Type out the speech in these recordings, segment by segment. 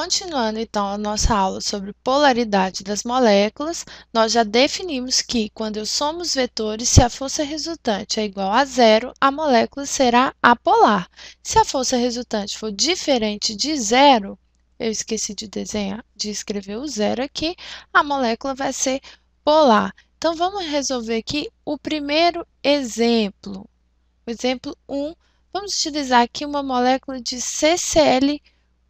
Continuando então a nossa aula sobre polaridade das moléculas, nós já definimos que, quando os vetores, se a força resultante é igual a zero, a molécula será apolar. Se a força resultante for diferente de zero, eu esqueci de desenhar, de escrever o zero aqui, a molécula vai ser polar. Então, vamos resolver aqui o primeiro exemplo. O exemplo 1, vamos utilizar aqui uma molécula de CCl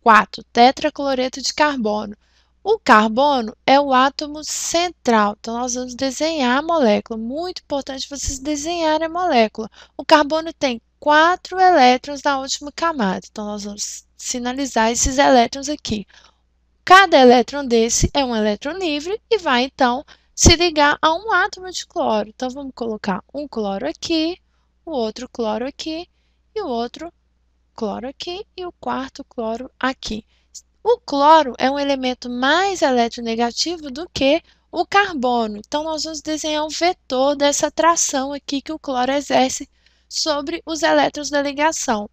4. Tetracloreto de carbono. O carbono é o átomo central, então nós vamos desenhar a molécula. Muito importante vocês desenharem a molécula. O carbono tem quatro elétrons na última camada, então nós vamos sinalizar esses elétrons aqui. Cada elétron desse é um elétron livre e vai, então, se ligar a um átomo de cloro. Então, vamos colocar um cloro aqui, o outro cloro aqui e o outro cloro aqui e o quarto cloro aqui. O cloro é um elemento mais eletronegativo do que o carbono. Então, nós vamos desenhar um vetor dessa atração aqui que o cloro exerce sobre os elétrons da ligação.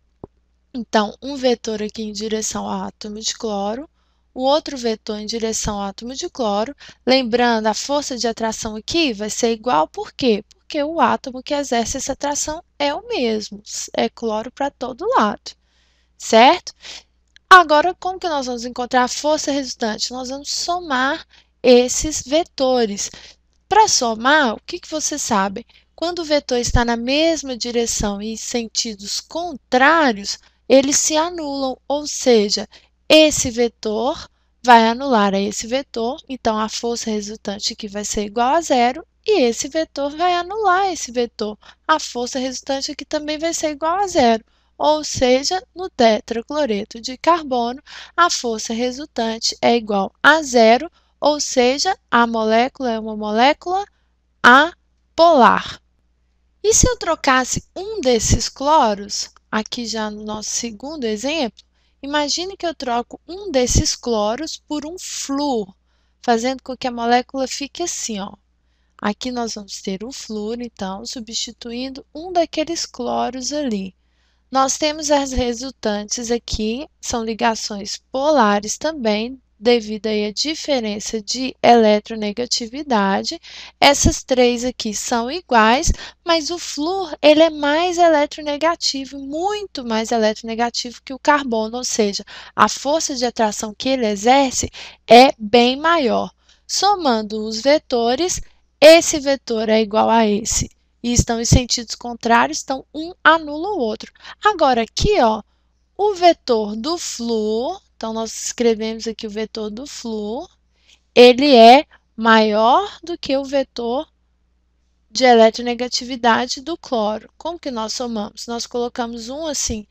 Então, um vetor aqui em direção ao átomo de cloro, o outro vetor em direção ao átomo de cloro. Lembrando, a força de atração aqui vai ser igual, por quê? porque o átomo que exerce essa atração é o mesmo, é cloro para todo lado, certo? Agora, como que nós vamos encontrar a força resultante? Nós vamos somar esses vetores. Para somar, o que, que vocês sabem? Quando o vetor está na mesma direção e em sentidos contrários, eles se anulam, ou seja, esse vetor vai anular a esse vetor, então a força resultante aqui vai ser igual a zero e esse vetor vai anular esse vetor, a força resultante aqui também vai ser igual a zero. Ou seja, no tetracloreto de carbono, a força resultante é igual a zero, ou seja, a molécula é uma molécula apolar. E se eu trocasse um desses cloros, aqui já no nosso segundo exemplo, imagine que eu troco um desses cloros por um flúor, fazendo com que a molécula fique assim, ó, Aqui nós vamos ter o flúor, então, substituindo um daqueles cloros ali. Nós temos as resultantes aqui, são ligações polares também, devido aí à diferença de eletronegatividade. Essas três aqui são iguais, mas o flúor ele é mais eletronegativo, muito mais eletronegativo que o carbono, ou seja, a força de atração que ele exerce é bem maior. Somando os vetores, esse vetor é igual a esse e estão em sentidos contrários, então um anula o outro. Agora aqui, ó, o vetor do flúor, então nós escrevemos aqui o vetor do flúor, ele é maior do que o vetor de eletronegatividade do cloro. Como que nós somamos? Nós colocamos um assim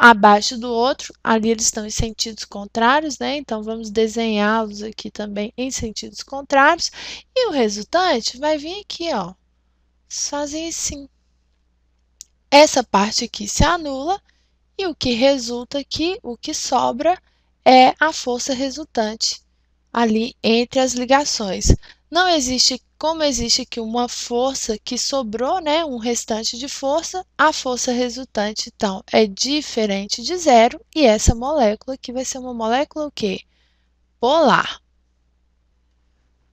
abaixo do outro, ali eles estão em sentidos contrários, né? Então vamos desenhá-los aqui também em sentidos contrários, e o resultante vai vir aqui, ó, sozinho assim. Essa parte aqui se anula, e o que resulta aqui, o que sobra, é a força resultante ali entre as ligações. Não existe como existe que uma força que sobrou, né, um restante de força, a força resultante então é diferente de zero e essa molécula aqui vai ser uma molécula o quê? Polar.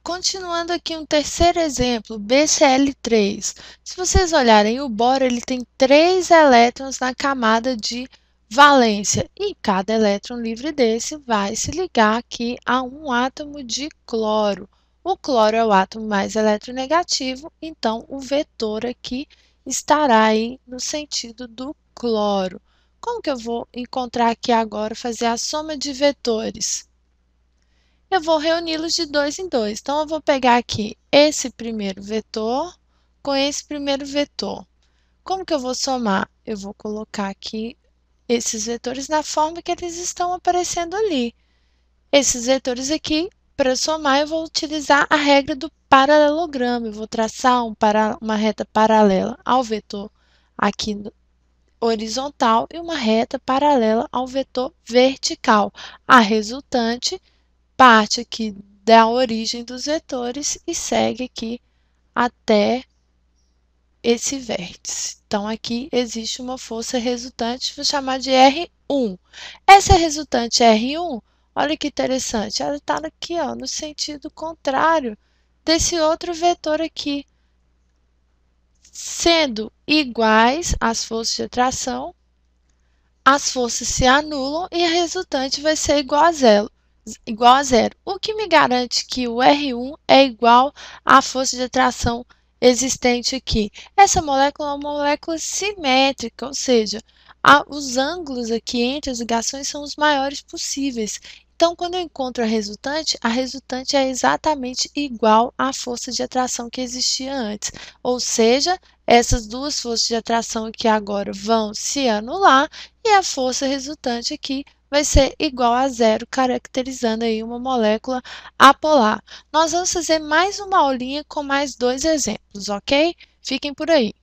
Continuando aqui um terceiro exemplo, BCl3. Se vocês olharem o boro, ele tem três elétrons na camada de valência. E cada elétron livre desse vai se ligar aqui a um átomo de cloro. O cloro é o átomo mais eletronegativo, então o vetor aqui estará aí no sentido do cloro. Como que eu vou encontrar aqui agora, fazer a soma de vetores? Eu vou reuni-los de dois em dois. Então, eu vou pegar aqui esse primeiro vetor com esse primeiro vetor. Como que eu vou somar? Eu vou colocar aqui esses vetores na forma que eles estão aparecendo ali. Esses vetores aqui, para somar, eu vou utilizar a regra do paralelogramo. Eu vou traçar um para, uma reta paralela ao vetor aqui horizontal e uma reta paralela ao vetor vertical. A resultante parte aqui da origem dos vetores e segue aqui até esse vértice. Então, aqui existe uma força resultante, vou chamar de R1. Essa resultante R1, olha que interessante, ela está aqui ó, no sentido contrário desse outro vetor aqui. Sendo iguais as forças de atração, as forças se anulam e a resultante vai ser igual a zero. Igual a zero. O que me garante que o R1 é igual à força de atração existente aqui. Essa molécula é uma molécula simétrica, ou seja, a, os ângulos aqui entre as ligações são os maiores possíveis. Então, quando eu encontro a resultante, a resultante é exatamente igual à força de atração que existia antes. Ou seja, essas duas forças de atração aqui agora vão se anular e a força resultante aqui vai ser igual a zero, caracterizando aí uma molécula apolar. Nós vamos fazer mais uma aulinha com mais dois exemplos, ok? Fiquem por aí.